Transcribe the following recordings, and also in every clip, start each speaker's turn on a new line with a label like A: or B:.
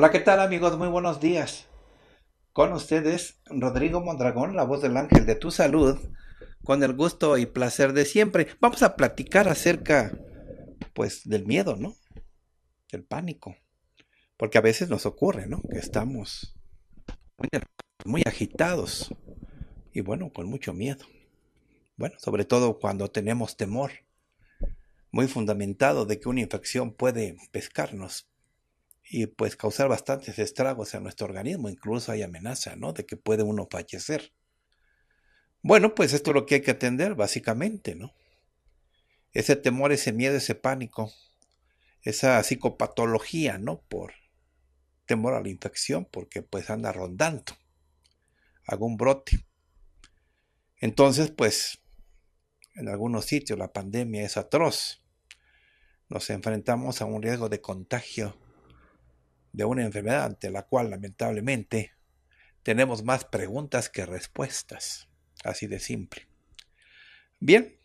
A: Hola, ¿qué tal amigos? Muy buenos días. Con ustedes, Rodrigo Mondragón, la voz del ángel de tu salud, con el gusto y placer de siempre. Vamos a platicar acerca, pues, del miedo, ¿no? Del pánico. Porque a veces nos ocurre, ¿no? Que estamos muy, muy agitados y bueno, con mucho miedo. Bueno, sobre todo cuando tenemos temor muy fundamentado de que una infección puede pescarnos, y pues causar bastantes estragos a nuestro organismo, incluso hay amenaza, ¿no? De que puede uno fallecer. Bueno, pues esto es lo que hay que atender, básicamente, ¿no? Ese temor, ese miedo, ese pánico, esa psicopatología, ¿no? Por temor a la infección, porque pues anda rondando algún brote. Entonces, pues, en algunos sitios la pandemia es atroz. Nos enfrentamos a un riesgo de contagio de una enfermedad ante la cual lamentablemente tenemos más preguntas que respuestas. Así de simple. Bien,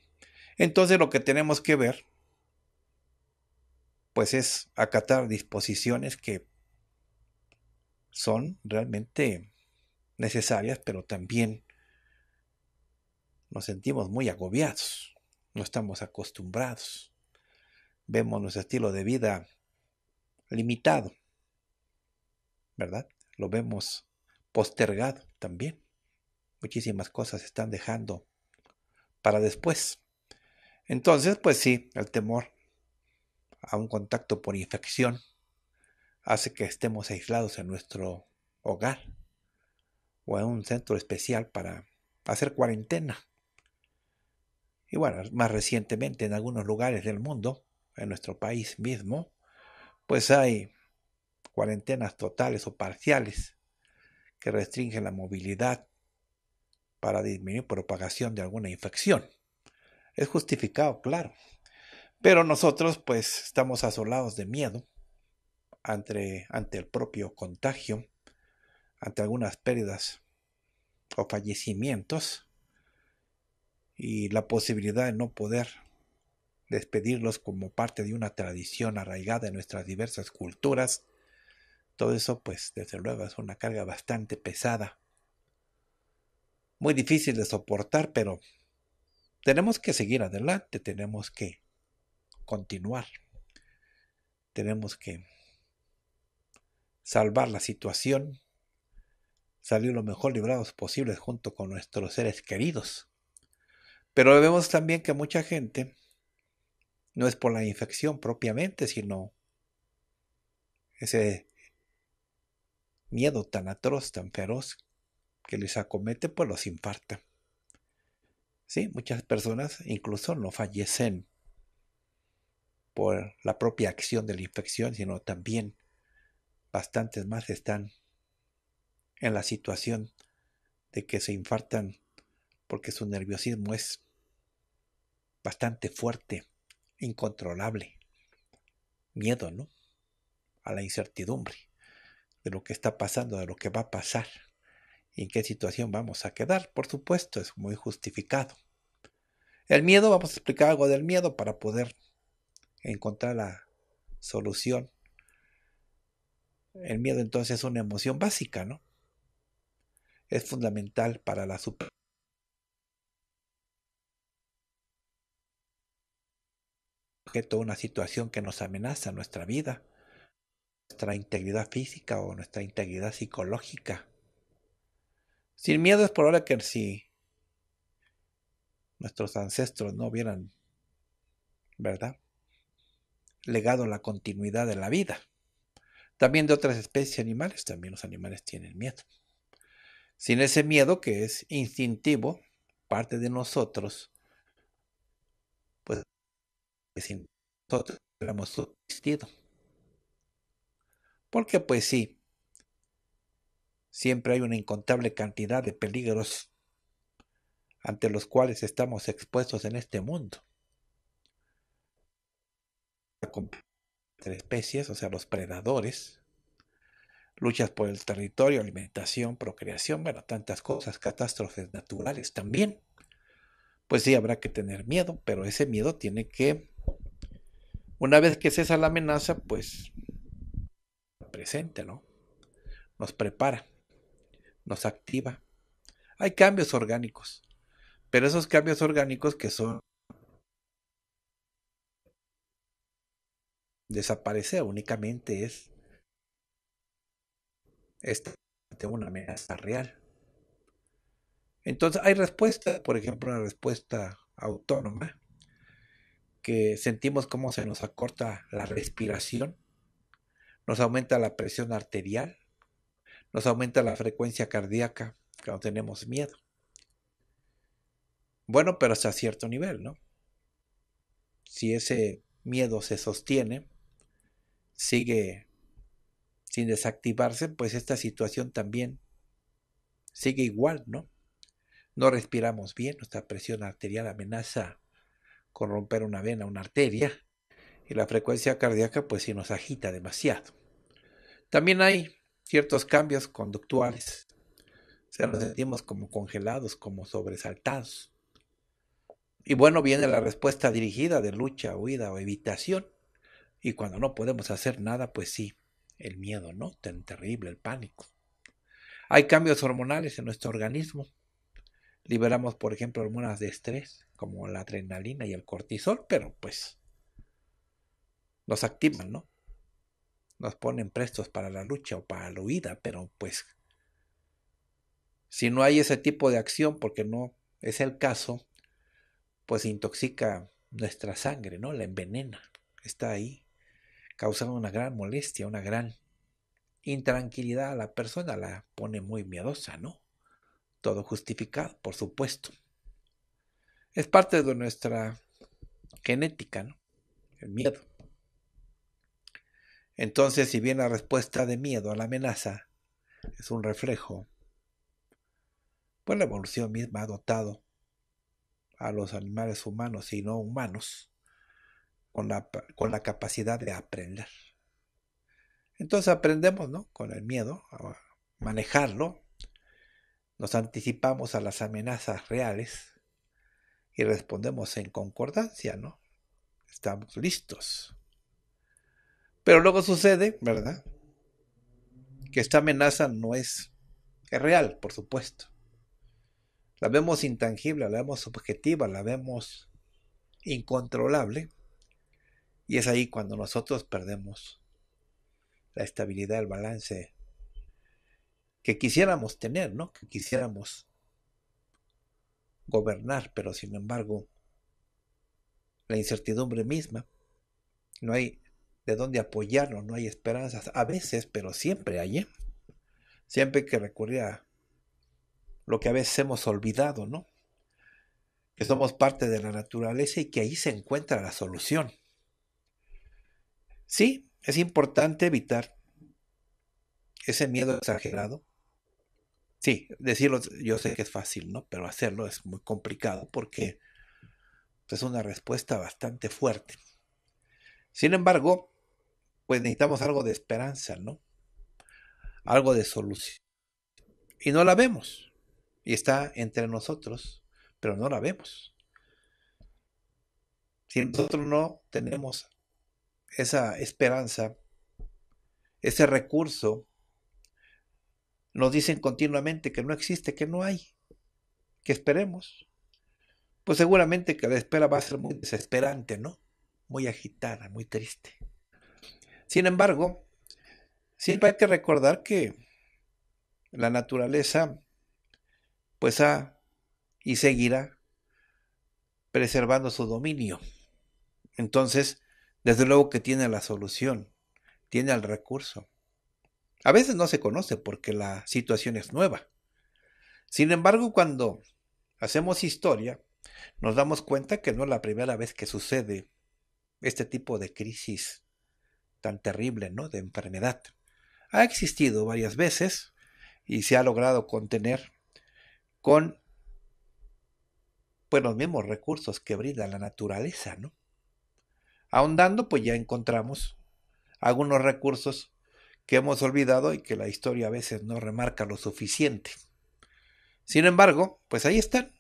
A: entonces lo que tenemos que ver, pues es acatar disposiciones que son realmente necesarias, pero también nos sentimos muy agobiados, no estamos acostumbrados, vemos nuestro estilo de vida limitado ¿verdad? Lo vemos postergado también. Muchísimas cosas se están dejando para después. Entonces, pues sí, el temor a un contacto por infección hace que estemos aislados en nuestro hogar o en un centro especial para hacer cuarentena. Y bueno, más recientemente en algunos lugares del mundo, en nuestro país mismo, pues hay cuarentenas totales o parciales que restringen la movilidad para disminuir propagación de alguna infección. Es justificado, claro. Pero nosotros pues estamos asolados de miedo ante, ante el propio contagio, ante algunas pérdidas o fallecimientos y la posibilidad de no poder despedirlos como parte de una tradición arraigada en nuestras diversas culturas todo eso, pues, desde luego, es una carga bastante pesada. Muy difícil de soportar, pero tenemos que seguir adelante, tenemos que continuar, tenemos que salvar la situación, salir lo mejor librados posibles junto con nuestros seres queridos. Pero vemos también que mucha gente no es por la infección propiamente, sino ese miedo tan atroz, tan feroz, que les acomete, pues los infarta. Sí, muchas personas incluso no fallecen por la propia acción de la infección, sino también bastantes más están en la situación de que se infartan porque su nerviosismo es bastante fuerte, incontrolable. Miedo, ¿no? A la incertidumbre de lo que está pasando, de lo que va a pasar y en qué situación vamos a quedar. Por supuesto, es muy justificado. El miedo, vamos a explicar algo del miedo para poder encontrar la solución. El miedo entonces es una emoción básica, ¿no? Es fundamental para la super una situación que nos amenaza nuestra vida, nuestra integridad física o nuestra integridad psicológica. Sin miedo es probable que si nuestros ancestros no hubieran, ¿verdad? Legado la continuidad de la vida. También de otras especies animales, también los animales tienen miedo. Sin ese miedo que es instintivo, parte de nosotros, pues sin nosotros hubiéramos subsistido. Porque pues sí, siempre hay una incontable cantidad de peligros ante los cuales estamos expuestos en este mundo. Entre especies, o sea, los predadores, luchas por el territorio, alimentación, procreación, bueno, tantas cosas, catástrofes naturales también. Pues sí, habrá que tener miedo, pero ese miedo tiene que, una vez que cesa la amenaza, pues presente, ¿no? Nos prepara, nos activa. Hay cambios orgánicos, pero esos cambios orgánicos que son desaparecer únicamente es esta una amenaza real. Entonces hay respuesta, por ejemplo, una respuesta autónoma, que sentimos cómo se nos acorta la respiración nos aumenta la presión arterial, nos aumenta la frecuencia cardíaca cuando tenemos miedo. Bueno, pero hasta cierto nivel, ¿no? Si ese miedo se sostiene, sigue sin desactivarse, pues esta situación también sigue igual, ¿no? No respiramos bien, nuestra presión arterial amenaza con romper una vena, una arteria y la frecuencia cardíaca pues si nos agita demasiado. También hay ciertos cambios conductuales. O sea, nos sentimos como congelados, como sobresaltados. Y bueno, viene la respuesta dirigida de lucha, huida o evitación. Y cuando no podemos hacer nada, pues sí, el miedo, ¿no? Tan terrible, el pánico. Hay cambios hormonales en nuestro organismo. Liberamos, por ejemplo, hormonas de estrés, como la adrenalina y el cortisol, pero pues nos activan, ¿no? Nos ponen prestos para la lucha o para la huida, pero pues si no hay ese tipo de acción, porque no es el caso, pues intoxica nuestra sangre, ¿no? La envenena, está ahí, causando una gran molestia, una gran intranquilidad a la persona, la pone muy miedosa, ¿no? Todo justificado, por supuesto. Es parte de nuestra genética, ¿no? El miedo. Entonces, si bien la respuesta de miedo a la amenaza es un reflejo, pues la evolución misma ha dotado a los animales humanos y no humanos con la, capacidad de aprender. Entonces aprendemos, Con el miedo, a manejarlo, nos anticipamos a las amenazas reales y respondemos en concordancia, ¿no? Estamos listos. Pero luego sucede, ¿verdad? Que esta amenaza no es, es real, por supuesto. La vemos intangible, la vemos subjetiva, la vemos incontrolable. Y es ahí cuando nosotros perdemos la estabilidad, el balance que quisiéramos tener, ¿no? Que quisiéramos gobernar, pero sin embargo, la incertidumbre misma, no hay de dónde apoyarnos, no hay esperanzas. A veces, pero siempre hay. ¿eh? Siempre hay que recurrir a lo que a veces hemos olvidado, ¿no? Que somos parte de la naturaleza y que ahí se encuentra la solución. Sí, es importante evitar ese miedo exagerado. Sí, decirlo yo sé que es fácil, ¿no? Pero hacerlo es muy complicado porque es una respuesta bastante fuerte. Sin embargo, pues necesitamos algo de esperanza, ¿no? Algo de solución. Y no la vemos. Y está entre nosotros, pero no la vemos. Si nosotros no tenemos esa esperanza, ese recurso, nos dicen continuamente que no existe, que no hay, que esperemos. Pues seguramente que la espera va a ser muy desesperante, ¿no? Muy agitada, muy triste. Sin embargo, siempre hay que recordar que la naturaleza pues ha y seguirá preservando su dominio. Entonces, desde luego que tiene la solución, tiene el recurso. A veces no se conoce porque la situación es nueva. Sin embargo, cuando hacemos historia, nos damos cuenta que no es la primera vez que sucede este tipo de crisis tan terrible, ¿no? De enfermedad. Ha existido varias veces y se ha logrado contener con pues, los mismos recursos que brinda la naturaleza, ¿no? Ahondando, pues ya encontramos algunos recursos que hemos olvidado y que la historia a veces no remarca lo suficiente. Sin embargo, pues ahí están.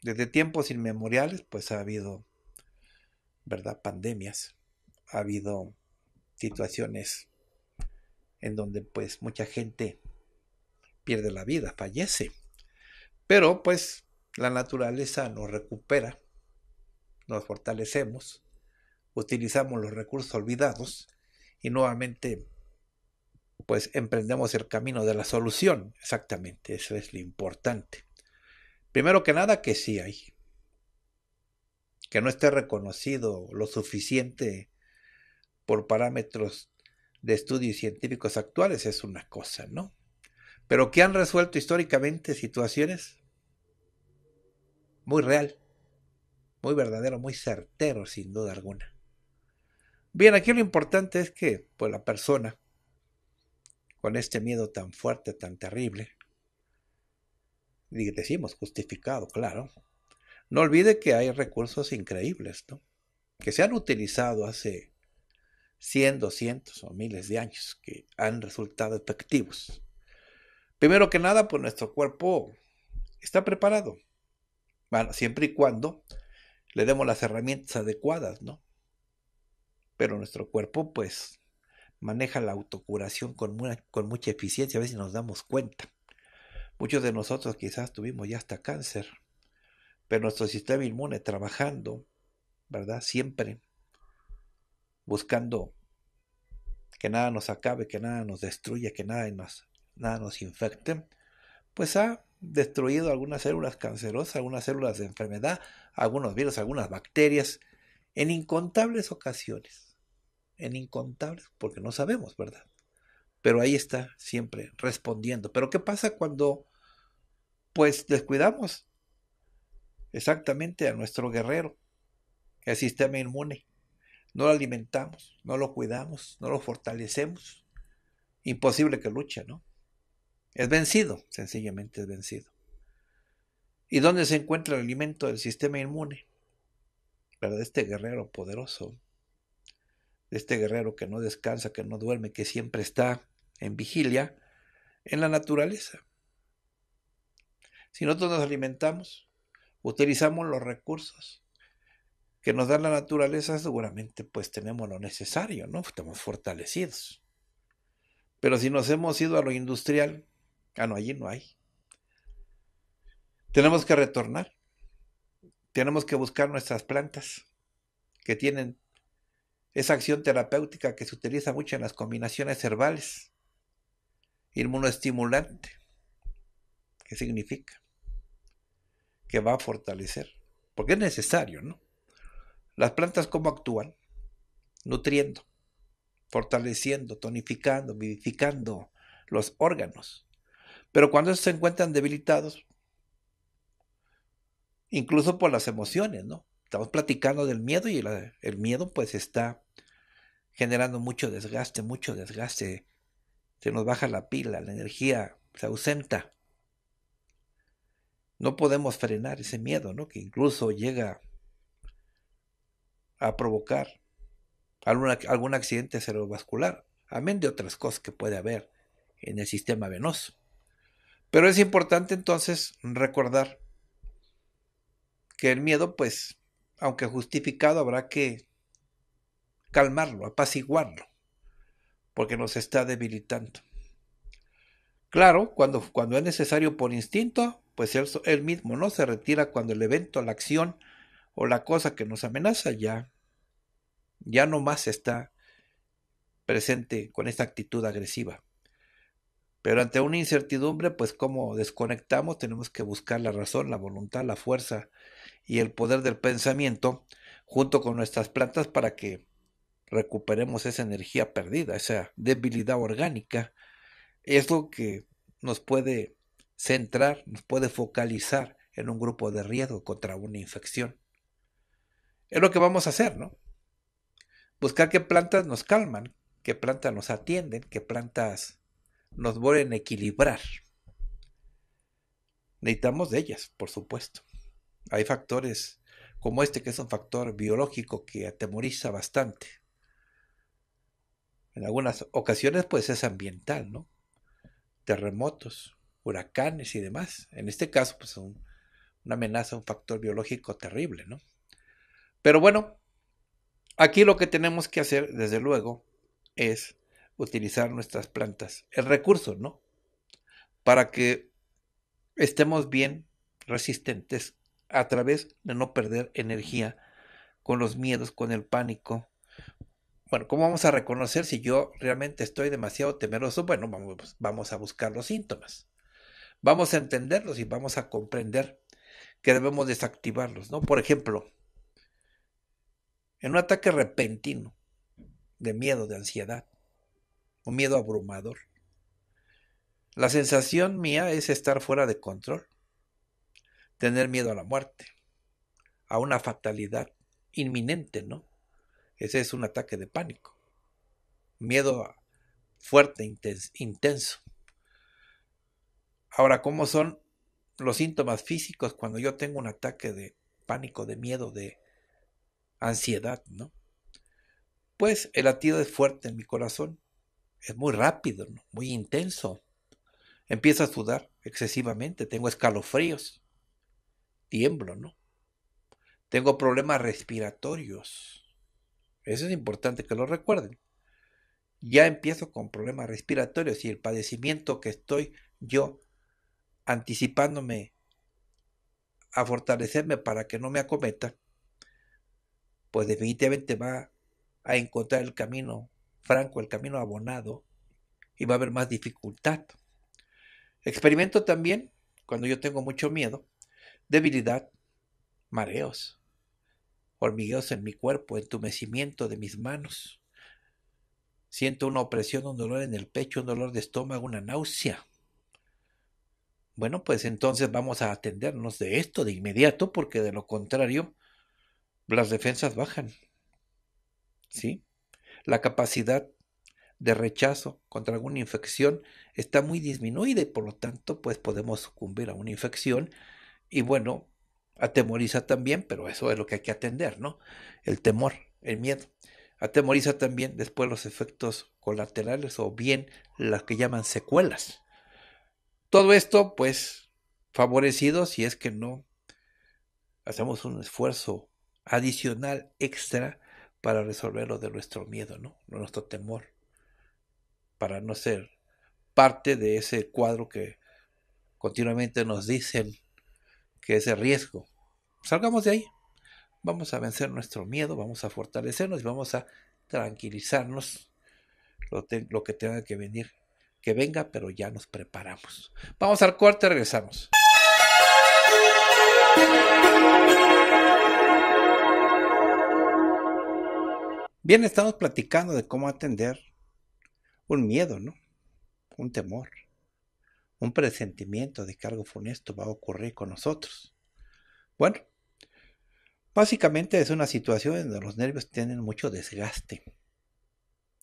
A: Desde tiempos inmemoriales, pues ha habido, ¿verdad? Pandemias, ha habido situaciones en donde pues mucha gente pierde la vida, fallece. Pero pues la naturaleza nos recupera, nos fortalecemos, utilizamos los recursos olvidados y nuevamente pues emprendemos el camino de la solución. Exactamente, eso es lo importante. Primero que nada que sí hay, que no esté reconocido lo suficiente por parámetros de estudios científicos actuales es una cosa, ¿no? Pero que han resuelto históricamente situaciones muy real, muy verdadero, muy certero, sin duda alguna. Bien, aquí lo importante es que pues, la persona, con este miedo tan fuerte, tan terrible, y decimos justificado, claro, no olvide que hay recursos increíbles, ¿no? que se han utilizado hace 100, 200 o miles de años que han resultado efectivos. Primero que nada, pues nuestro cuerpo está preparado. Bueno, siempre y cuando le demos las herramientas adecuadas, ¿no? Pero nuestro cuerpo, pues, maneja la autocuración con, con mucha eficiencia, a veces nos damos cuenta. Muchos de nosotros quizás tuvimos ya hasta cáncer, pero nuestro sistema inmune trabajando, ¿verdad? Siempre buscando que nada nos acabe, que nada nos destruya, que nada nos, nada nos infecte, pues ha destruido algunas células cancerosas, algunas células de enfermedad, algunos virus, algunas bacterias, en incontables ocasiones, en incontables, porque no sabemos, ¿verdad? Pero ahí está siempre respondiendo. Pero ¿qué pasa cuando pues descuidamos exactamente a nuestro guerrero, el sistema inmune? no lo alimentamos, no lo cuidamos, no lo fortalecemos, imposible que luche, ¿no? Es vencido, sencillamente es vencido. ¿Y dónde se encuentra el alimento del sistema inmune? Pero de este guerrero poderoso, de este guerrero que no descansa, que no duerme, que siempre está en vigilia, en la naturaleza. Si nosotros nos alimentamos, utilizamos los recursos, que nos da la naturaleza, seguramente pues tenemos lo necesario, ¿no? Estamos fortalecidos. Pero si nos hemos ido a lo industrial, ah, no, allí no hay. Tenemos que retornar. Tenemos que buscar nuestras plantas que tienen esa acción terapéutica que se utiliza mucho en las combinaciones herbales. Inmunoestimulante. ¿Qué significa? Que va a fortalecer. Porque es necesario, ¿no? Las plantas cómo actúan? Nutriendo, fortaleciendo, tonificando, vivificando los órganos. Pero cuando se encuentran debilitados, incluso por las emociones, ¿no? Estamos platicando del miedo y el miedo pues está generando mucho desgaste, mucho desgaste. Se nos baja la pila, la energía se ausenta. No podemos frenar ese miedo, ¿no? Que incluso llega a provocar algún accidente cerebrovascular, amén de otras cosas que puede haber en el sistema venoso. Pero es importante entonces recordar que el miedo, pues, aunque justificado, habrá que calmarlo, apaciguarlo, porque nos está debilitando. Claro, cuando, cuando es necesario por instinto, pues él mismo no se retira cuando el evento, la acción, o la cosa que nos amenaza ya, ya no más está presente con esta actitud agresiva. Pero ante una incertidumbre, pues como desconectamos, tenemos que buscar la razón, la voluntad, la fuerza y el poder del pensamiento junto con nuestras plantas para que recuperemos esa energía perdida, esa debilidad orgánica. Es lo que nos puede centrar, nos puede focalizar en un grupo de riesgo contra una infección. Es lo que vamos a hacer, ¿no? Buscar qué plantas nos calman, qué plantas nos atienden, qué plantas nos vuelven a equilibrar. Necesitamos de ellas, por supuesto. Hay factores como este, que es un factor biológico que atemoriza bastante. En algunas ocasiones, pues es ambiental, ¿no? Terremotos, huracanes y demás. En este caso, pues una amenaza, un factor biológico terrible, ¿no? Pero bueno, aquí lo que tenemos que hacer, desde luego, es utilizar nuestras plantas, el recurso, ¿no? Para que estemos bien resistentes a través de no perder energía con los miedos, con el pánico. Bueno, ¿cómo vamos a reconocer si yo realmente estoy demasiado temeroso? Bueno, vamos, pues, vamos a buscar los síntomas. Vamos a entenderlos y vamos a comprender que debemos desactivarlos, ¿no? Por ejemplo, en un ataque repentino de miedo, de ansiedad, un miedo abrumador. La sensación mía es estar fuera de control, tener miedo a la muerte, a una fatalidad inminente, ¿no? Ese es un ataque de pánico, miedo fuerte, intenso. Ahora, ¿cómo son los síntomas físicos cuando yo tengo un ataque de pánico, de miedo, de ansiedad, ¿no? Pues el latido es fuerte en mi corazón, es muy rápido, muy intenso. Empiezo a sudar excesivamente, tengo escalofríos, tiemblo, ¿no? Tengo problemas respiratorios. Eso es importante que lo recuerden. Ya empiezo con problemas respiratorios y el padecimiento que estoy yo anticipándome a fortalecerme para que no me acometa pues definitivamente va a encontrar el camino franco, el camino abonado, y va a haber más dificultad. Experimento también, cuando yo tengo mucho miedo, debilidad, mareos, hormigueos en mi cuerpo, entumecimiento de mis manos. Siento una opresión, un dolor en el pecho, un dolor de estómago, una náusea. Bueno, pues entonces vamos a atendernos de esto de inmediato, porque de lo contrario las defensas bajan. ¿Sí? La capacidad de rechazo contra alguna infección está muy disminuida y por lo tanto pues podemos sucumbir a una infección y bueno, atemoriza también, pero eso es lo que hay que atender, ¿no? El temor, el miedo. Atemoriza también después los efectos colaterales o bien las que llaman secuelas. Todo esto pues favorecido si es que no hacemos un esfuerzo adicional extra para resolver lo de nuestro miedo, ¿no? Nuestro temor, para no ser parte de ese cuadro que continuamente nos dicen que es el riesgo. Salgamos de ahí. Vamos a vencer nuestro miedo, vamos a fortalecernos y vamos a tranquilizarnos lo, lo que tenga que venir. Que venga, pero ya nos preparamos. Vamos al corte, regresamos. Bien, estamos platicando de cómo atender un miedo, ¿no? Un temor, un presentimiento de que algo funesto va a ocurrir con nosotros. Bueno, básicamente es una situación en donde los nervios tienen mucho desgaste.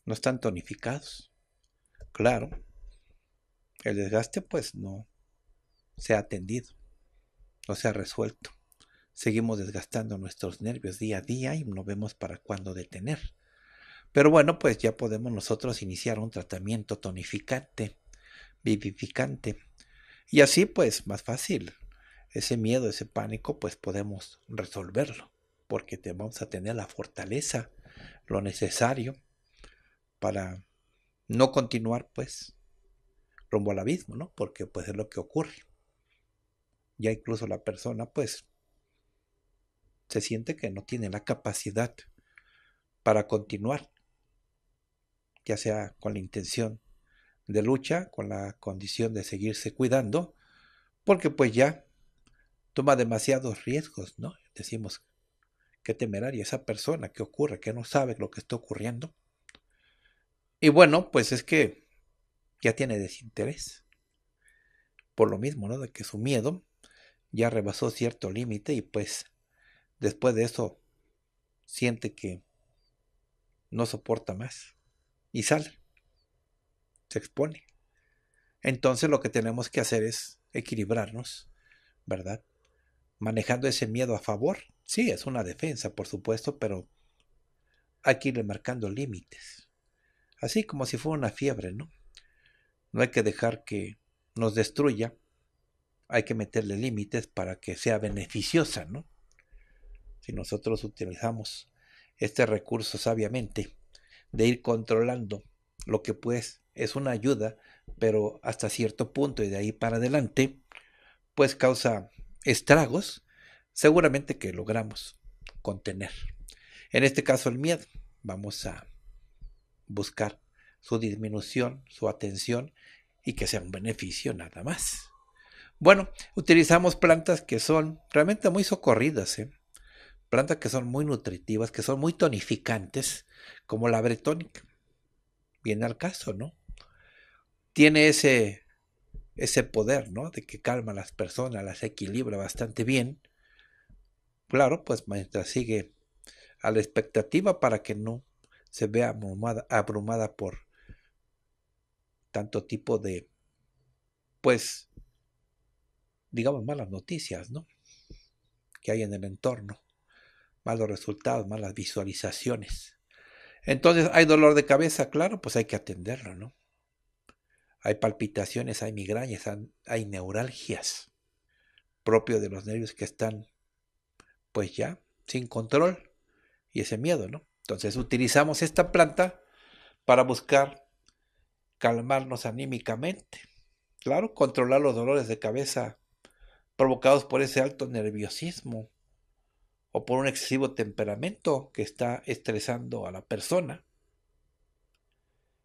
A: No están tonificados. Claro, el desgaste pues no se ha atendido, no se ha resuelto. Seguimos desgastando nuestros nervios día a día y no vemos para cuándo detener. Pero bueno, pues ya podemos nosotros iniciar un tratamiento tonificante, vivificante. Y así pues más fácil. Ese miedo, ese pánico, pues podemos resolverlo, porque te vamos a tener la fortaleza, lo necesario para no continuar pues rumbo al abismo, ¿no? Porque pues es lo que ocurre. Ya incluso la persona pues se siente que no tiene la capacidad para continuar, ya sea con la intención de lucha, con la condición de seguirse cuidando, porque pues ya toma demasiados riesgos, ¿no? Decimos, qué temeraria esa persona, qué ocurre, que no sabe lo que está ocurriendo. Y bueno, pues es que ya tiene desinterés. Por lo mismo, ¿no? De que su miedo ya rebasó cierto límite y pues después de eso siente que no soporta más y sale, se expone. Entonces lo que tenemos que hacer es equilibrarnos, ¿verdad? Manejando ese miedo a favor. Sí, es una defensa, por supuesto, pero hay que irle marcando límites. Así como si fuera una fiebre, ¿no? No hay que dejar que nos destruya, hay que meterle límites para que sea beneficiosa, ¿no? si nosotros utilizamos este recurso sabiamente, de ir controlando lo que pues es una ayuda, pero hasta cierto punto y de ahí para adelante, pues causa estragos, seguramente que logramos contener. En este caso el miedo, vamos a buscar su disminución, su atención y que sea un beneficio nada más. Bueno, utilizamos plantas que son realmente muy socorridas. ¿eh? plantas que son muy nutritivas, que son muy tonificantes, como la bretónica. Viene al caso, ¿no? Tiene ese, ese poder, ¿no? De que calma a las personas, las equilibra bastante bien. Claro, pues mientras sigue a la expectativa para que no se vea abrumada por tanto tipo de, pues, digamos, malas noticias, ¿no? Que hay en el entorno malos resultados, malas visualizaciones. Entonces, ¿hay dolor de cabeza? Claro, pues hay que atenderlo, ¿no? Hay palpitaciones, hay migrañas, hay neuralgias propio de los nervios que están, pues ya, sin control y ese miedo, ¿no? Entonces utilizamos esta planta para buscar calmarnos anímicamente. Claro, controlar los dolores de cabeza provocados por ese alto nerviosismo o por un excesivo temperamento que está estresando a la persona.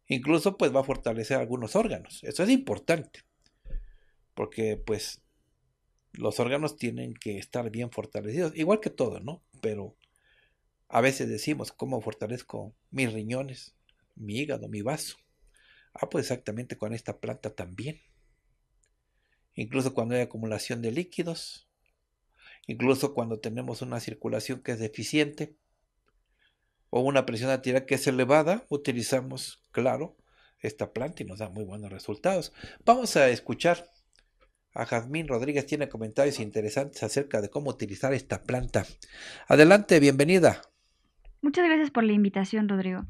A: Incluso pues va a fortalecer algunos órganos. Eso es importante. Porque pues los órganos tienen que estar bien fortalecidos. Igual que todo, ¿no? Pero a veces decimos, ¿cómo fortalezco mis riñones, mi hígado, mi vaso? Ah, pues exactamente con esta planta también. Incluso cuando hay acumulación de líquidos, incluso cuando tenemos una circulación que es deficiente o una presión arterial que es elevada, utilizamos, claro, esta planta y nos da muy buenos resultados. Vamos a escuchar a Jazmín Rodríguez, tiene comentarios interesantes acerca de cómo utilizar esta planta. Adelante, bienvenida.
B: Muchas gracias por la invitación, Rodrigo.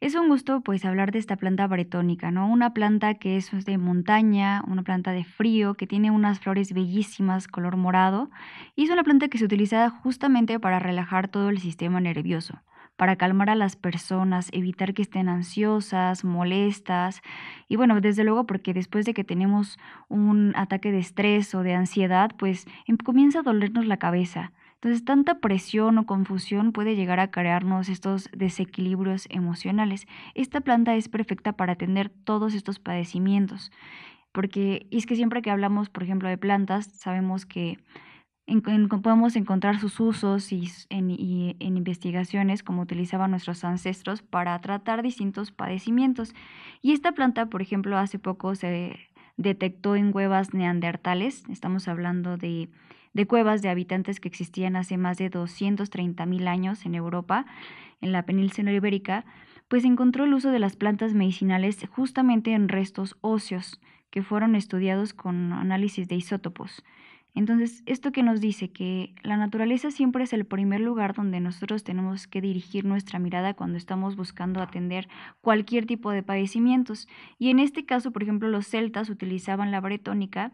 B: Es un gusto pues hablar de esta planta bretónica, ¿no? Una planta que es pues, de montaña, una planta de frío, que tiene unas flores bellísimas, color morado, y es una planta que se utiliza justamente para relajar todo el sistema nervioso para calmar a las personas, evitar que estén ansiosas, molestas. Y bueno, desde luego porque después de que tenemos un ataque de estrés o de ansiedad, pues em, comienza a dolernos la cabeza. Entonces, tanta presión o confusión puede llegar a crearnos estos desequilibrios emocionales. Esta planta es perfecta para atender todos estos padecimientos, porque es que siempre que hablamos, por ejemplo, de plantas, sabemos que podemos encontrar sus usos y en, y en, investigaciones como utilizaban nuestros ancestros para tratar distintos padecimientos. Y esta planta, por ejemplo, hace poco se detectó en huevas neandertales, estamos hablando de de cuevas de habitantes que existían hace más de 230.000 años en Europa, en la península ibérica, pues encontró el uso de las plantas medicinales justamente en restos óseos que fueron estudiados con análisis de isótopos. Entonces, esto que nos dice que la naturaleza siempre es el primer lugar donde nosotros tenemos que dirigir nuestra mirada cuando estamos buscando atender cualquier tipo de padecimientos. Y en este caso, por ejemplo, los celtas utilizaban la bretónica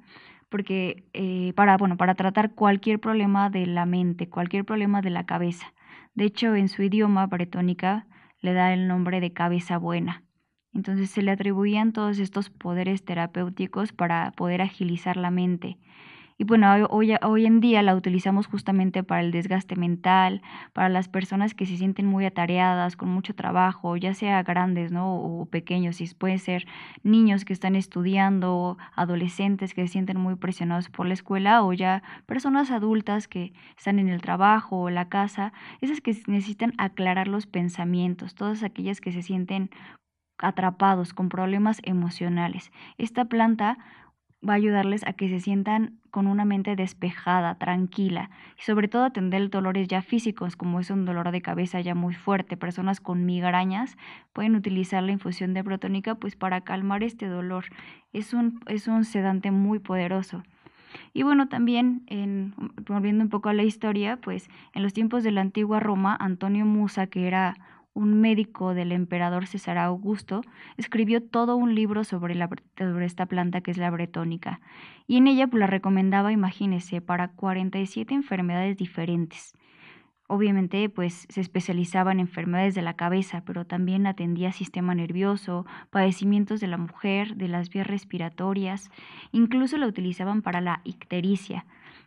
B: porque eh, para, bueno, para tratar cualquier problema de la mente, cualquier problema de la cabeza. De hecho, en su idioma bretónica le da el nombre de cabeza buena. Entonces se le atribuían todos estos poderes terapéuticos para poder agilizar la mente. Y bueno, hoy, hoy, en día la utilizamos justamente para el desgaste mental, para las personas que se sienten muy atareadas, con mucho trabajo, ya sea grandes ¿no? o pequeños, si pueden ser niños que están estudiando, adolescentes que se sienten muy presionados por la escuela o ya personas adultas que están en el trabajo o la casa, esas que necesitan aclarar los pensamientos, todas aquellas que se sienten atrapados con problemas emocionales. Esta planta va a ayudarles a que se sientan con una mente despejada, tranquila y sobre todo atender dolores ya físicos como es un dolor de cabeza ya muy fuerte. Personas con migrañas pueden utilizar la infusión de protónica pues para calmar este dolor. Es un, es un sedante muy poderoso. Y bueno, también, en, volviendo un poco a la historia, pues en los tiempos de la antigua Roma, Antonio Musa, que era un médico del emperador César Augusto, escribió todo un libro sobre, la, esta planta que es la bretónica, y en ella pues, la recomendaba, imagínese, para 47 enfermedades diferentes. Obviamente, pues se especializaba en enfermedades de la cabeza, pero también atendía sistema nervioso, padecimientos de la mujer, de las vías respiratorias, incluso la utilizaban para la ictericia.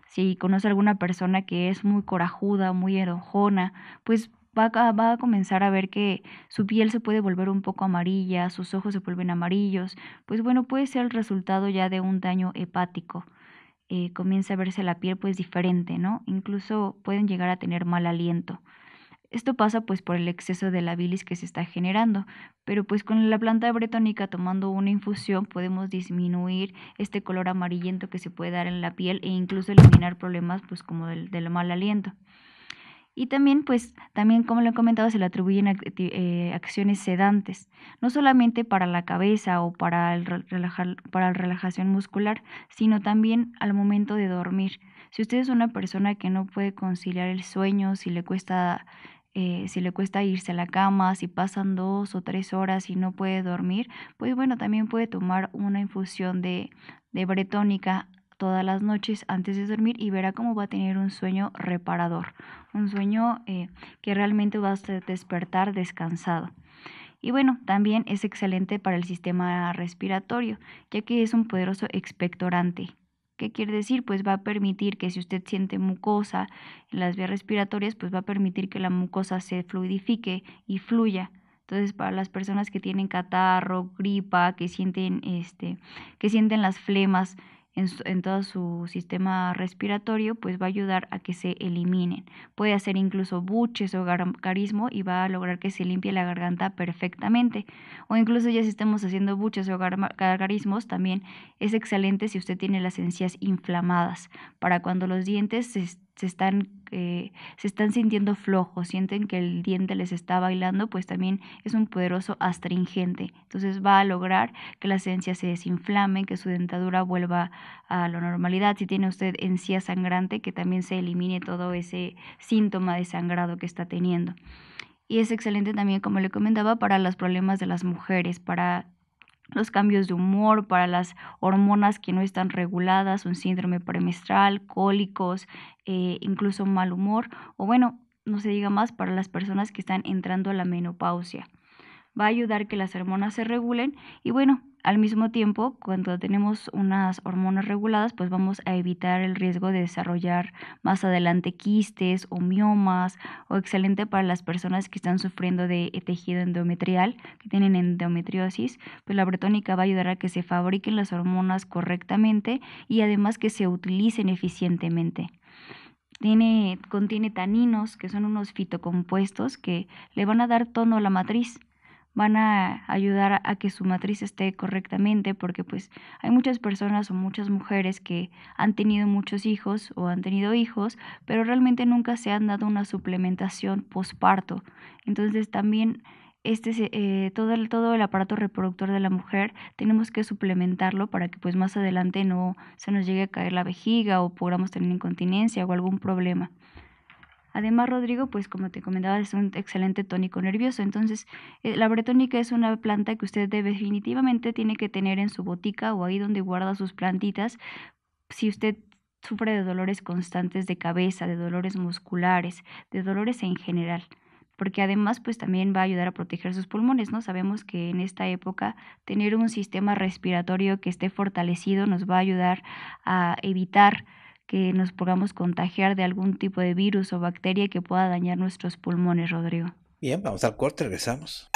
B: Si conoce a alguna persona que es muy corajuda, muy erojona, pues va a, comenzar a ver que su piel se puede volver un poco amarilla, sus ojos se vuelven amarillos, pues bueno, puede ser el resultado ya de un daño hepático. Eh, comienza a verse la piel pues diferente, ¿no? Incluso pueden llegar a tener mal aliento. Esto pasa pues por el exceso de la bilis que se está generando, pero pues con la planta bretónica tomando una infusión podemos disminuir este color amarillento que se puede dar en la piel e incluso eliminar problemas pues como del mal aliento. Y también, pues, también como lo he comentado, se le atribuyen eh, acciones sedantes, no solamente para la cabeza o para, el relajar, para la relajación muscular, sino también al momento de dormir. Si usted es una persona que no puede conciliar el sueño, si le cuesta eh, si le cuesta irse a la cama, si pasan dos o tres horas y no puede dormir, pues bueno, también puede tomar una infusión de, de bretónica todas las noches antes de dormir y verá cómo va a tener un sueño reparador, un sueño eh, que realmente va a despertar descansado. Y bueno, también es excelente para el sistema respiratorio, ya que es un poderoso expectorante. ¿Qué quiere decir? Pues va a permitir que si usted siente mucosa en las vías respiratorias, pues va a permitir que la mucosa se fluidifique y fluya. Entonces, para las personas que tienen catarro, gripa, que sienten este, que sienten las flemas, en, todo su sistema respiratorio, pues va a ayudar a que se eliminen. Puede hacer incluso buches o gargarismos y va a lograr que se limpie la garganta perfectamente. O incluso ya si estamos haciendo buches o gargarismos, también es excelente si usted tiene las encías inflamadas, para cuando los dientes se se están, eh, se están sintiendo flojos, sienten que el diente les está bailando, pues también es un poderoso astringente. Entonces va a lograr que la esencia se desinflame, que su dentadura vuelva a la normalidad. Si tiene usted encía sangrante, que también se elimine todo ese síntoma de sangrado que está teniendo. Y es excelente también, como le comentaba, para los problemas de las mujeres, para los cambios de humor, para las hormonas que no están reguladas, un síndrome premenstrual, cólicos, eh, incluso mal humor, o bueno, no se diga más para las personas que están entrando a la menopausia. Va a ayudar que las hormonas se regulen y bueno, al mismo tiempo, cuando tenemos unas hormonas reguladas, pues vamos a evitar el riesgo de desarrollar más adelante quistes o miomas, o excelente para las personas que están sufriendo de tejido endometrial, que tienen endometriosis, pues la bretónica va a ayudar a que se fabriquen las hormonas correctamente y además que se utilicen eficientemente. Tiene, contiene taninos, que son unos fitocompuestos que le van a dar tono a la matriz van a ayudar a que su matriz esté correctamente porque pues hay muchas personas o muchas mujeres que han tenido muchos hijos o han tenido hijos pero realmente nunca se han dado una suplementación posparto entonces también este eh, todo el todo el aparato reproductor de la mujer tenemos que suplementarlo para que pues más adelante no se nos llegue a caer la vejiga o podamos tener incontinencia o algún problema Además, Rodrigo, pues como te comentaba, es un excelente tónico nervioso. Entonces, eh, la bretónica es una planta que usted definitivamente tiene que tener en su botica o ahí donde guarda sus plantitas. Si usted sufre de dolores constantes de cabeza, de dolores musculares, de dolores en general porque además pues también va a ayudar a proteger sus pulmones, ¿no? Sabemos que en esta época tener un sistema respiratorio que esté fortalecido nos va a ayudar a evitar que nos podamos contagiar de algún tipo de virus o bacteria que pueda dañar nuestros pulmones, Rodrigo.
A: Bien, vamos al corte, regresamos.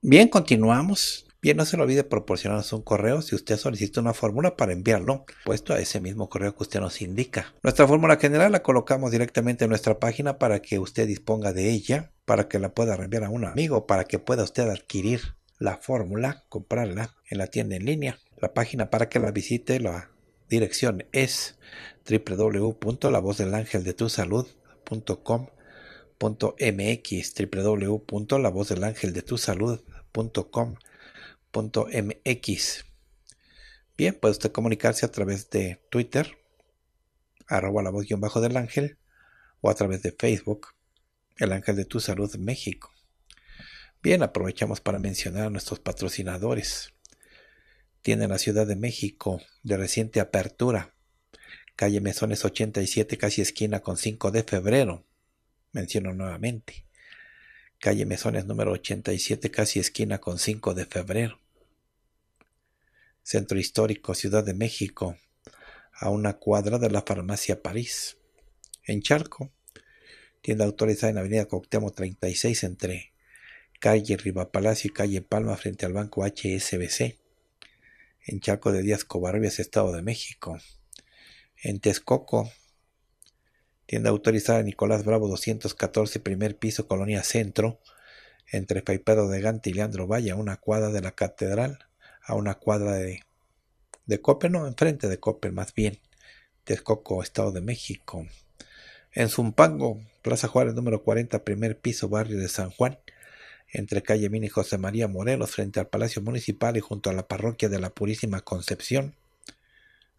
A: Bien, continuamos. Bien, no se lo olvide proporcionarnos un correo si usted solicita una fórmula para enviarlo, puesto a ese mismo correo que usted nos indica. Nuestra fórmula general la colocamos directamente en nuestra página para que usted disponga de ella, para que la pueda enviar a un amigo, para que pueda usted adquirir la fórmula, comprarla en la tienda en línea. La página para que la visite, la dirección es www.lavozdelangeldetusalud.com.mx www.lavozdelangeldetusalud.com.mx Bien, puede usted comunicarse a través de Twitter, arroba la voz-del ángel, o a través de Facebook, El Ángel de Tu Salud México. Bien, aprovechamos para mencionar a nuestros patrocinadores. Tiene la Ciudad de México, de reciente apertura, calle Mesones 87, casi esquina con 5 de febrero. Menciono nuevamente. Calle Mesones número 87, casi esquina con 5 de febrero. Centro Histórico, Ciudad de México, a una cuadra de la Farmacia París. En Charco, tienda autorizada en Avenida Coctemo 36 entre calle palacio y calle Palma frente al banco HSBC, en Chaco de Díaz Covarrubias, Estado de México, en Texcoco, tienda autorizada Nicolás Bravo 214, primer piso, Colonia Centro, entre Faipedo de Gante y Leandro Valle, a una cuadra de la catedral, a una cuadra de, de Copen, no, enfrente de Cope, más bien, Texcoco, Estado de México. En Zumpango, Plaza Juárez número 40, primer piso, barrio de San Juan, entre calle Mina y José María Morelos, frente al Palacio Municipal y junto a la parroquia de la Purísima Concepción.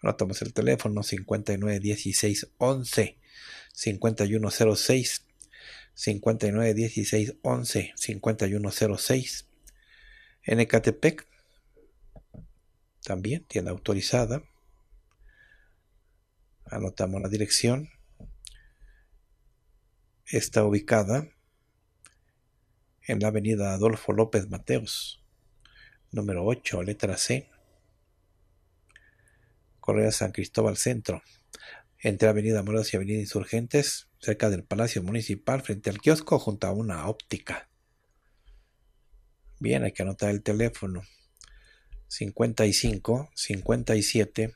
A: Anotamos el teléfono 591611 5106 591611 5106 en Ecatepec también tienda autorizada anotamos la dirección está ubicada en la avenida Adolfo López Mateos, número 8, letra C, Correa San Cristóbal Centro, entre Avenida Morelos y Avenida Insurgentes, cerca del Palacio Municipal, frente al kiosco, junto a una óptica. Bien, hay que anotar el teléfono. 55 57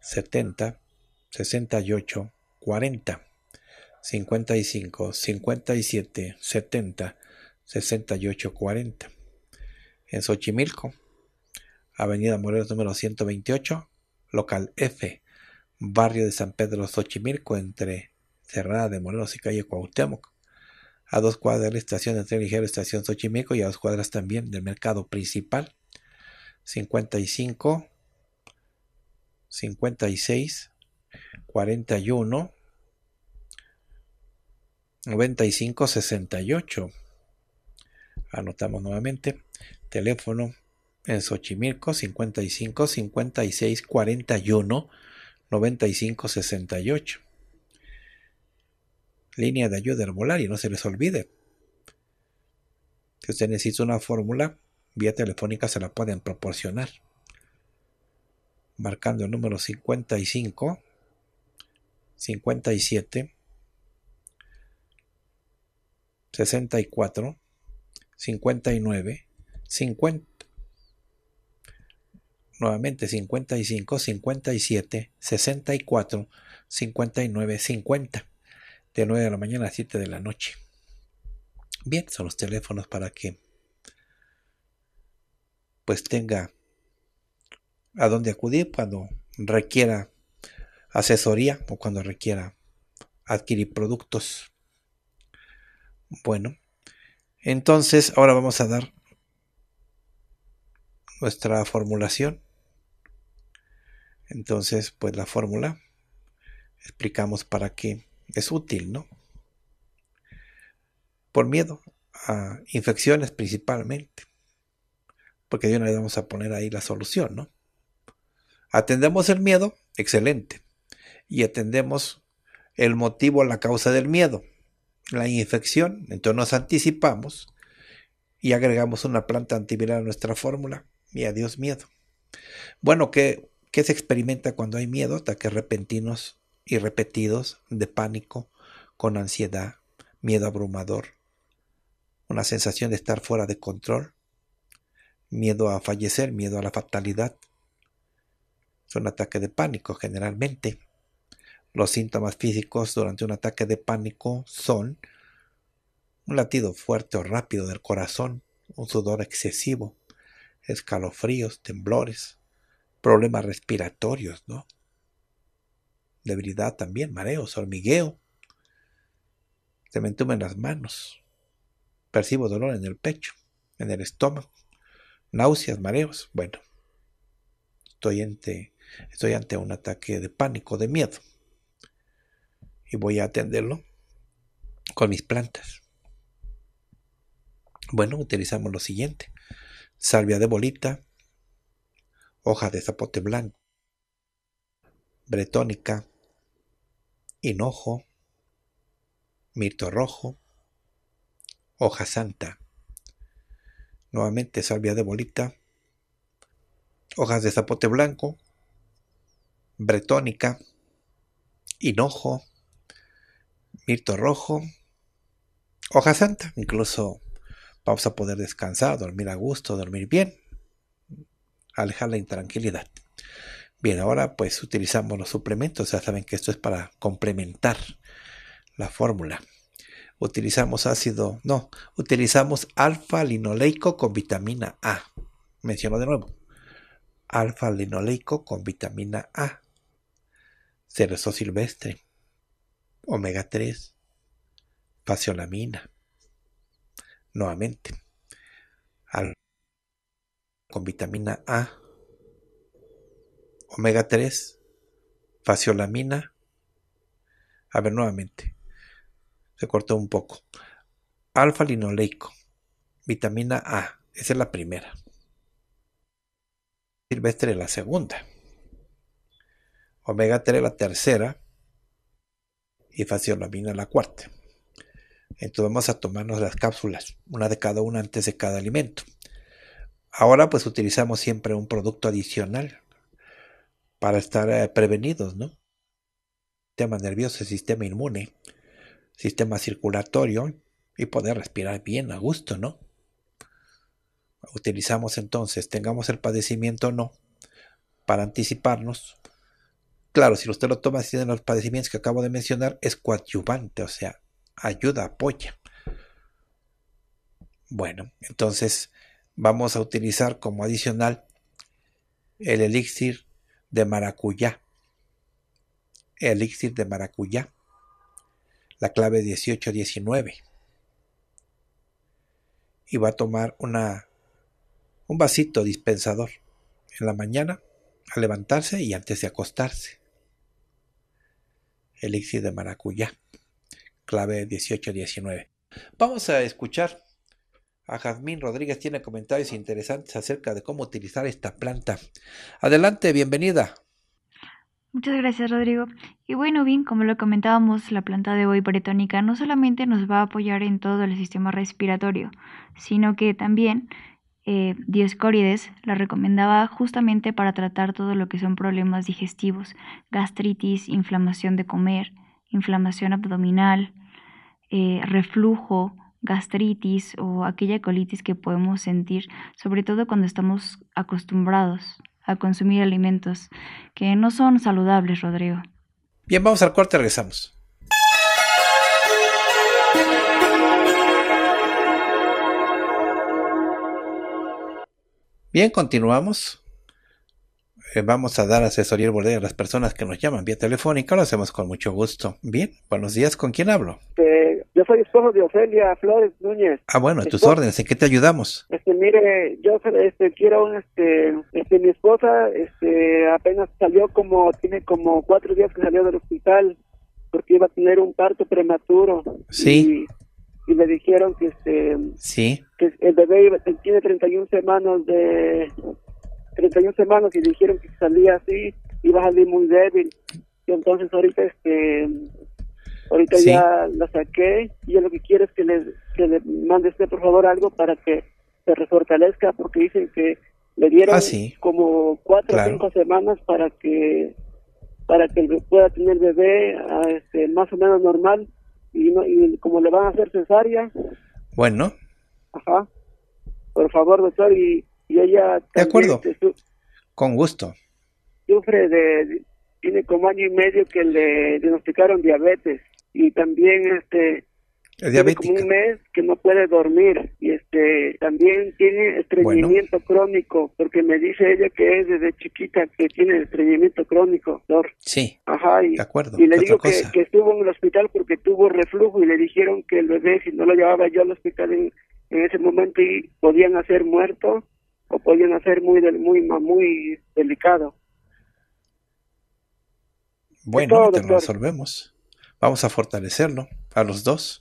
A: 70 68 40 55 57 70 6840. En Xochimilco, Avenida Morelos número 128, local F, barrio de San Pedro Xochimilco, entre Cerrada de Morelos y calle Cuauhtémoc. A dos cuadras de la estación de tren ligero, estación Xochimilco, y a dos cuadras también del mercado principal. 55, 56, 41, 95, 68 Anotamos nuevamente. Teléfono en Xochimilco 55 56 41 95 68. Línea de ayuda y no se les olvide. Si usted necesita una fórmula, vía telefónica se la pueden proporcionar. Marcando el número 55 57 64 59, 50, nuevamente 55, 57, 64, 59, 50, de 9 de la mañana a 7 de la noche. Bien, son los teléfonos para que pues tenga a dónde acudir cuando requiera asesoría o cuando requiera adquirir productos. Bueno, entonces, ahora vamos a dar nuestra formulación. Entonces, pues la fórmula explicamos para qué es útil, ¿no? Por miedo a infecciones principalmente. Porque de no le vamos a poner ahí la solución, ¿no? Atendemos el miedo, excelente. Y atendemos el motivo, la causa del miedo la infección, entonces nos anticipamos y agregamos una planta antiviral a nuestra fórmula y adiós miedo. Bueno, ¿qué, ¿qué, se experimenta cuando hay miedo? Ataques repentinos y repetidos de pánico, con ansiedad, miedo abrumador, una sensación de estar fuera de control, miedo a fallecer, miedo a la fatalidad. Es un ataque de pánico generalmente. Los síntomas físicos durante un ataque de pánico son un latido fuerte o rápido del corazón, un sudor excesivo, escalofríos, temblores, problemas respiratorios, ¿no? Debilidad también, mareos, hormigueo. Se me entumen las manos. Percibo dolor en el pecho, en el estómago, náuseas, mareos. Bueno, estoy estoy ante un ataque de pánico, de miedo y voy a atenderlo con mis plantas. Bueno, utilizamos lo siguiente. Salvia de bolita, Hoja de zapote blanco, bretónica, hinojo, mirto rojo, hoja santa. Nuevamente salvia de bolita, hojas de zapote blanco, bretónica, hinojo, mirto rojo, hoja santa. Incluso vamos a poder descansar, dormir a gusto, dormir bien, alejar la intranquilidad. Bien, ahora pues utilizamos los suplementos. Ya saben que esto es para complementar la fórmula. Utilizamos ácido, no, utilizamos alfa-linoleico con vitamina A. Menciono de nuevo. Alfa-linoleico con vitamina A. Cerezo silvestre omega 3, lamina Nuevamente, al, con vitamina A, omega 3, fasiolamina. A ver, nuevamente, se cortó un poco. Alfa linoleico, vitamina A, esa es la primera. Silvestre la segunda. Omega 3 la tercera y fasciolamina la cuarta. Entonces vamos a tomarnos las cápsulas, una de cada una antes de cada alimento. Ahora pues utilizamos siempre un producto adicional para estar eh, prevenidos, ¿no? Sistema nervioso, sistema inmune, sistema circulatorio y poder respirar bien a gusto, ¿no? Utilizamos entonces, tengamos el padecimiento o no, para anticiparnos Claro, si usted lo toma si tiene los padecimientos que acabo de mencionar, es coadyuvante, o sea, ayuda, apoya. Bueno, entonces vamos a utilizar como adicional el elixir de maracuyá. Elixir de maracuyá. La clave 18-19. Y va a tomar una, un vasito dispensador en la mañana, a levantarse y antes de acostarse elixir de maracuyá, clave 18-19. Vamos a escuchar a Jazmín Rodríguez, tiene comentarios interesantes acerca de cómo utilizar esta planta. Adelante, bienvenida.
B: Muchas gracias, Rodrigo. Y bueno, bien, como lo comentábamos, la planta de hoy bretónica no solamente nos va a apoyar en todo el sistema respiratorio, sino que también eh, Dioscórides la recomendaba justamente para tratar todo lo que son problemas digestivos, gastritis, inflamación de comer, inflamación abdominal, eh, reflujo, gastritis o aquella colitis que podemos sentir, sobre todo cuando estamos acostumbrados a consumir alimentos que no son saludables, Rodrigo.
A: Bien, vamos al corte, regresamos. Bien, continuamos. Eh, vamos a dar asesoría al a las personas que nos llaman vía telefónica. Lo hacemos con mucho gusto. Bien, buenos días. ¿Con quién hablo?
C: Eh, yo soy esposo de Ofelia Flores Núñez.
A: Ah, bueno, a tus órdenes. ¿En qué te ayudamos?
C: Este, mire, yo este, quiero un, este, este, mi esposa este, apenas salió como, tiene como cuatro días que salió del hospital porque iba a tener un parto prematuro. Sí y le dijeron que este sí que el bebé tiene 31 semanas de 31 semanas y dijeron que salía así iba a salir muy débil y entonces ahorita este ahorita ya la saqué y yo lo que quiero es que le que le mande usted por favor algo para que se refortalezca porque dicen que le dieron ah, como cuatro o cinco semanas para que para que pueda tener bebé ah, este, más o menos normal y, no, como le van a hacer cesárea. Bueno. Ajá. Por favor, doctor, y, ella... de acuerdo. Este, Con gusto. Sufre de... Tiene como año y medio que le diagnosticaron diabetes y también este como un mes que no puede dormir y este también tiene estreñimiento crónico porque me dice ella que es desde chiquita que tiene estreñimiento crónico, Sí. Ajá. Y, le digo que, estuvo en el hospital porque tuvo reflujo y le dijeron que el bebé si no lo llevaba yo al hospital en, ese momento y podían hacer muerto o podían hacer muy muy muy delicado.
A: Bueno, te lo resolvemos. Vamos a fortalecerlo a los dos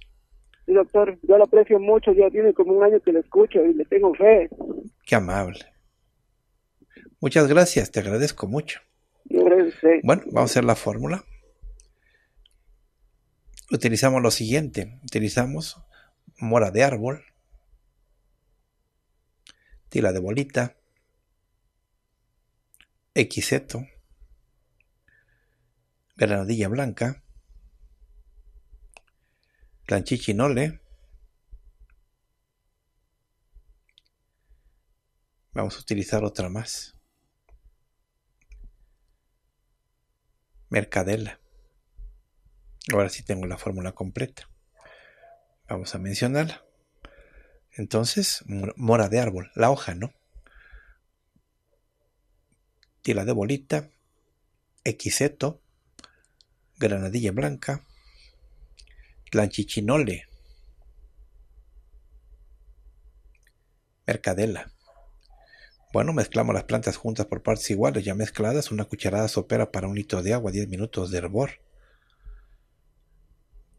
C: doctor, yo lo aprecio mucho, ya tiene como un año que le escucho y le tengo fe.
A: Qué amable. Muchas gracias, te agradezco mucho. Yo Bueno, vamos a hacer la fórmula. Utilizamos lo siguiente, utilizamos mora de árbol, tila de bolita, equiseto, granadilla blanca, chichinole Vamos a utilizar otra más. Mercadela. Ahora sí tengo la fórmula completa. Vamos a mencionarla. Entonces, mora de árbol, la hoja, ¿no? Tila de bolita, equiseto, granadilla blanca, Tlanchichinole mercadela. Bueno, mezclamos las plantas juntas por partes iguales, ya mezcladas, una cucharada sopera para un litro de agua, 10 minutos de hervor.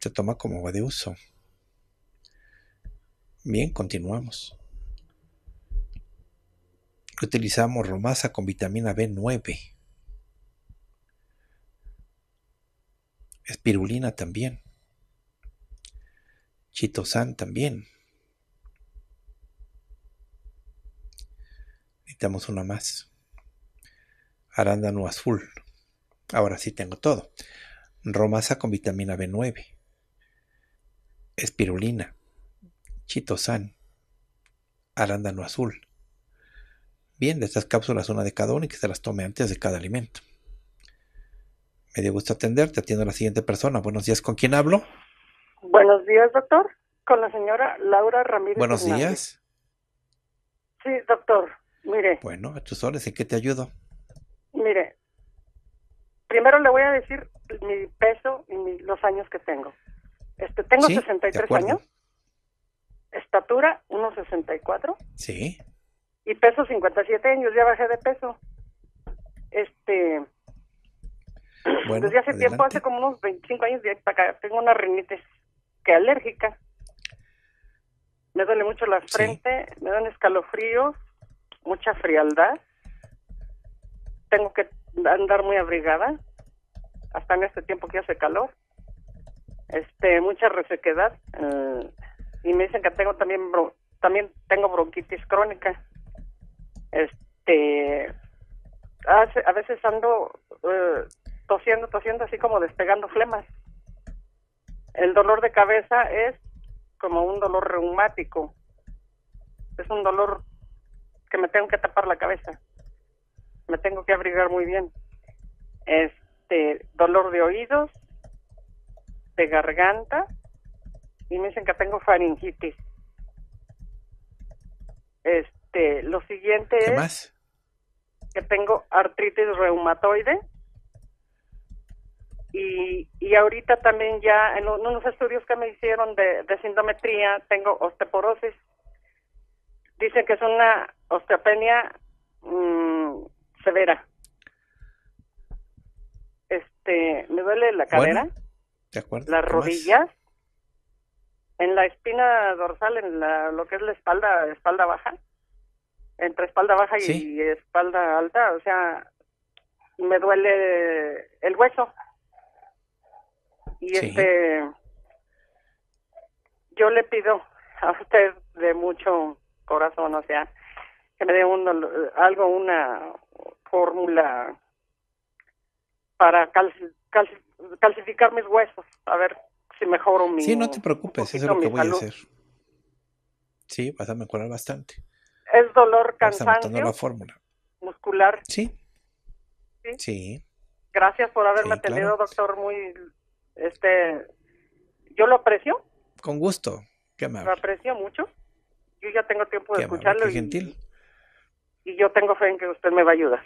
A: Se toma como agua de uso. Bien, continuamos. Utilizamos romasa con vitamina B9. Espirulina también. Chitosan también. Necesitamos una más. Arándano azul. Ahora sí tengo todo. Romasa con vitamina B9. Espirulina. Chitosan. Arándano azul. Bien, de estas cápsulas una de cada una y que se las tome antes de cada alimento. Me dio gusto atenderte. Atiendo a la siguiente persona. Buenos días, ¿con quién hablo?
D: Buenos días, doctor. Con la señora Laura Ramírez. Buenos días. Sí, doctor. Mire.
A: Bueno, a tus órdenes ¿en qué te ayudo?
D: Mire, primero le voy a decir mi peso y los años que tengo. Este, tengo 63 años. Estatura 1.64. Sí. Y peso 57 años, ya bajé de peso. Este bueno, desde hace tiempo, hace como unos 25 años tengo una rinitis que alérgica. Me duele mucho la frente, me dan escalofríos, mucha frialdad. Tengo que andar muy abrigada, hasta en este tiempo que hace calor. Este, mucha resequedad. Eh, y me dicen que tengo también también tengo bronquitis crónica. Este, a veces ando eh, tosiendo, tosiendo, así como despegando flemas. El dolor de cabeza es como un dolor reumático. Es un dolor que me tengo que tapar la cabeza. Me tengo que abrigar muy bien. Este, dolor de oídos, de garganta y me dicen que tengo faringitis. Este, lo siguiente es que tengo artritis reumatoide y, y ahorita también ya en unos estudios que me hicieron de, sindometría tengo osteoporosis. Dicen que es una osteopenia mm, severa. Este, me duele la cadera,
A: las rodillas,
D: en la espina dorsal, en la, lo que es la espalda, espalda baja, entre espalda baja y espalda alta, o sea, me duele el hueso y este, yo le pido a usted de mucho corazón, o sea, que me dé un, algo, una fórmula para calcificar mis huesos, a ver si mejoro mi. Sí,
A: no te preocupes, eso es lo que voy a hacer. Sí, vas a mejorar bastante.
D: Es dolor cansancio. la fórmula. Muscular.
A: Sí. Sí.
D: Gracias por haberme atendido, doctor. Muy este, yo lo aprecio.
A: Con gusto. ¿Qué me lo
D: aprecio mucho. Yo ya tengo tiempo de escucharlo. gentil. Y, yo tengo fe en que usted me va a ayudar.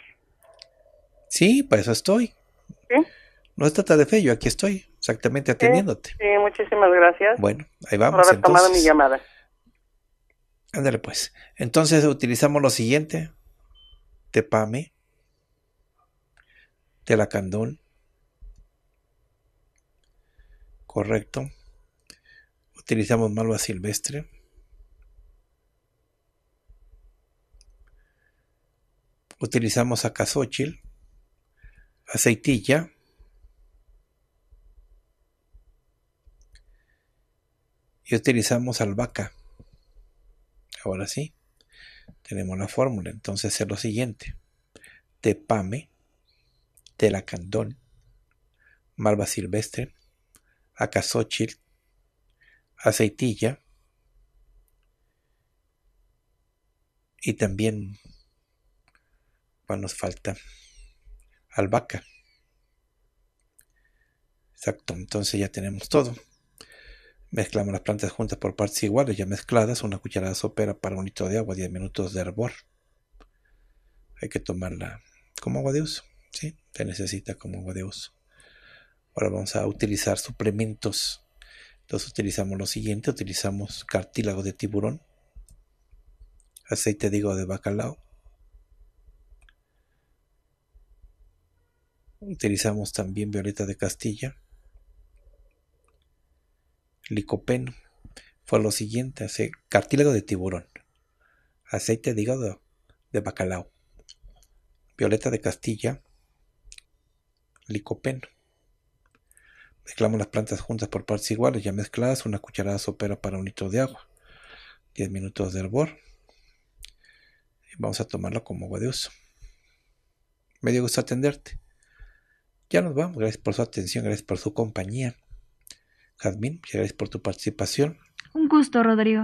A: Sí, para eso estoy. No está trata de fe, yo aquí estoy, exactamente atendiéndote.
D: Sí, muchísimas gracias.
A: Bueno, ahí vamos. Por haber tomado mi llamada. Ándale pues. Entonces utilizamos lo siguiente. Tepame. Telacandón. correcto. Utilizamos malva silvestre. Utilizamos acazochil, aceitilla. Y utilizamos albahaca. Ahora sí, tenemos la fórmula. Entonces es lo siguiente. Tepame, telacandón, malva silvestre, acasóchil, aceitilla y también, bueno, nos falta albahaca. Exacto, entonces ya tenemos todo. Mezclamos las plantas juntas por partes iguales, ya mezcladas, una cucharada sopera para un litro de agua, 10 minutos de hervor. Hay que tomarla como agua de uso, ¿sí? Se necesita como agua de uso. Ahora vamos a utilizar suplementos. Entonces utilizamos lo siguiente, utilizamos cartílago de tiburón, aceite de higo de bacalao. Utilizamos también violeta de castilla, licopeno. Fue lo siguiente, cartílago de tiburón, aceite de hígado de bacalao, violeta de castilla, licopeno. Mezclamos las plantas juntas por partes iguales, ya mezcladas, una cucharada sopera para un litro de agua, Diez minutos de hervor. Y vamos a tomarlo como agua de uso. Me dio gusto atenderte. Ya nos vamos, gracias por su atención, gracias por su compañía. Jazmín, gracias por tu participación.
B: Un gusto, Rodrigo.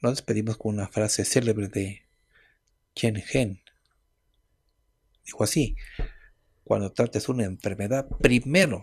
A: Nos despedimos con una frase célebre de Chen Gen. Dijo así, cuando trates una enfermedad, primero